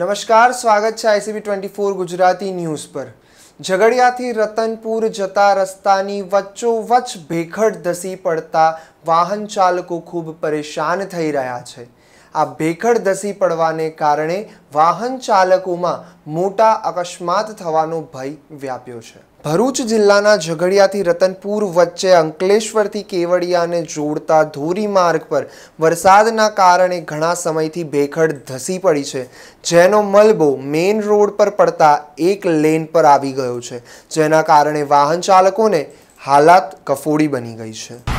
નમસ્કાર સ્વાગત છે ICB twenty four Gujarati news પર ઝઘડિયાથી રતનપુર જતા રસ્તાની વચ્ચોવચ્ચ ભેખડ ધસી પડતા વાહન ચાલકો ખૂબ પરેશાન થઈ રહ્યા છે આ ભેખડ ધસી પડવાને કારણે વાહન ચાલકોમાં મોટા અકસ્માત થવાનો ભય વ્યાપ્યો છે ભરૂચ જિલ્લાના ઝઘડિયાથી રતનપુર વચ્ચે અંકલેશ્વરથી કેવડિયાને જોડતા ધોરી માર્ગ પર વરસાદના કારણે ઘણા સમયથી ભેખડ ધસી પડી છે જેનો મલબો મેઇન રોડ પર પડતા એક લેન પર આવી ગયો છે જેના કારણે વાહન ચાલકોને હાલાત કફોડી બની ગઈ છે